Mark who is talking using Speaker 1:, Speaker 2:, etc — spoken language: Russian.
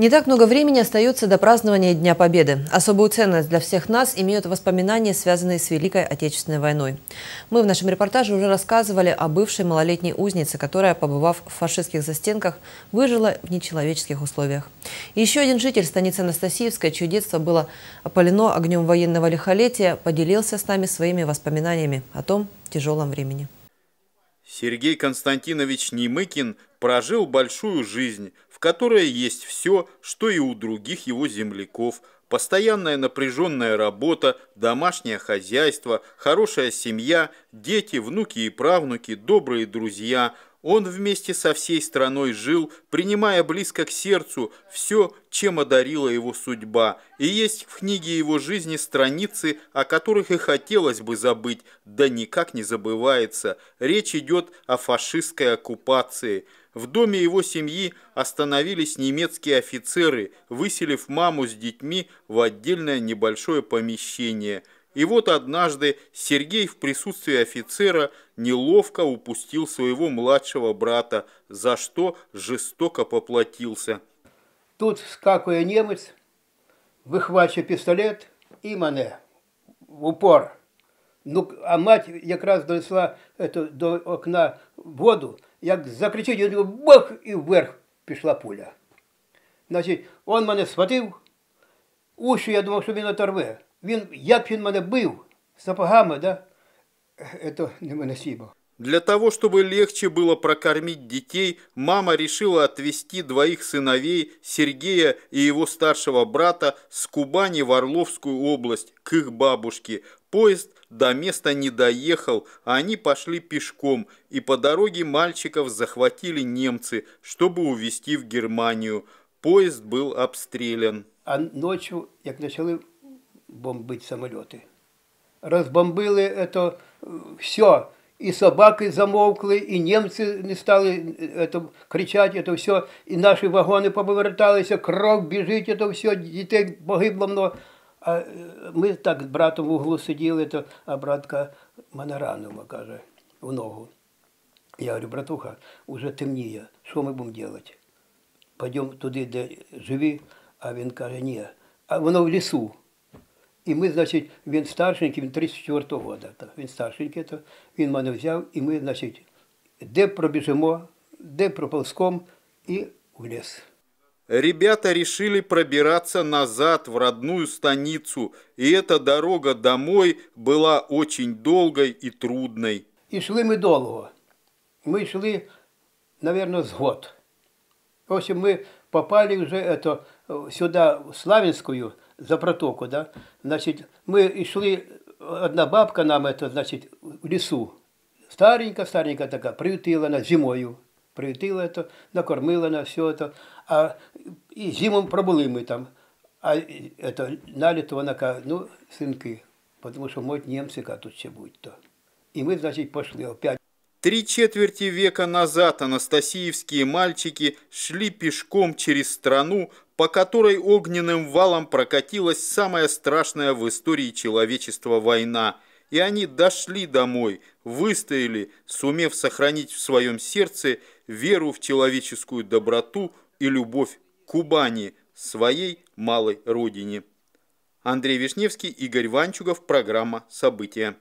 Speaker 1: Не так много времени остается до празднования Дня Победы. Особую ценность для всех нас имеют воспоминания, связанные с Великой Отечественной войной. Мы в нашем репортаже уже рассказывали о бывшей малолетней узнице, которая, побывав в фашистских застенках, выжила в нечеловеческих условиях. еще один житель станицы Анастасиевской, чье детство было опалено огнем военного лихолетия, поделился с нами своими воспоминаниями о том тяжелом времени. Сергей Константинович Немыкин прожил большую жизнь, в которой есть все, что и у других его земляков. Постоянная напряженная работа, домашнее хозяйство, хорошая семья, дети, внуки и правнуки, добрые друзья – он вместе со всей страной жил, принимая близко к сердцу все, чем одарила его судьба. И есть в книге его жизни страницы, о которых и хотелось бы забыть, да никак не забывается. Речь идет о фашистской оккупации. В доме его семьи остановились немецкие офицеры, выселив маму с детьми в отдельное небольшое помещение – и вот однажды Сергей в присутствии офицера неловко упустил своего младшего брата, за что жестоко поплатился.
Speaker 2: Тут скакуя немец, выхвачу пистолет и мене в упор. Ну, а мать раз донесла эту, до окна воду, як закричить, я думаю, бог, і вверх пішла пуля. Значит, он мене схватив, Уши я думал, что меня оторве. Він, як він мене бив сапогами, да? это невыносимо.
Speaker 1: Для того, чтобы легче было прокормить детей, мама решила отвезти двоих сыновей, Сергея и его старшего брата, с Кубани в Орловскую область, к их бабушке. Поезд до места не доехал, а они пошли пешком, и по дороге мальчиков захватили немцы, чтобы увезти в Германию. Поезд был обстрелян.
Speaker 2: А ночью, как начали бомбить самоліти. Розбомбили це все. І собаки замовкли, і німці не стали это, кричати, це все, і наші вагони поверталися, кров біжить, это все, дітей погибло много. А е, ми так з братом в углу сиділи, то, а братка мене ранила, каже, в ногу. Я говорю, братуха, уже темніє, що ми будемо робити? Пойдемо туди, де живі, а він каже, ні, а воно в лісу. І ми, значить, він старшенький, він 34-го года. Так, він старшенький, то він мене взяв, і ми, значить, де пробіжимо, де проползком і
Speaker 1: в ліс. Ребята решили пробираться назад в родную станицу, и эта дорога домой была очень долгой и трудной.
Speaker 2: И шли мы долго. Мы шли, наверное, с год. В общем, мы попали уже это, сюда, в Славянскую, за протоку, да. Значит, мы йшли, одна бабка нам это, значит, в лесу старенькая, старенькая такая, приютила нас зимою. Приютила это, накормила нас, все это. А и зимом пробули мы там. А это, на літо вона ну, сынки,
Speaker 1: потому что може, німці, а тут все будет то и мы, значит, пошли опять. Три четверти века назад анастасиевские мальчики шли пешком через страну, по которой огненным валом прокатилась самая страшная в истории человечества война. И они дошли домой, выстояли, сумев сохранить в своем сердце веру в человеческую доброту и любовь к Кубани, своей малой родине. Андрей Вишневский, Игорь Ванчугов, программа «События».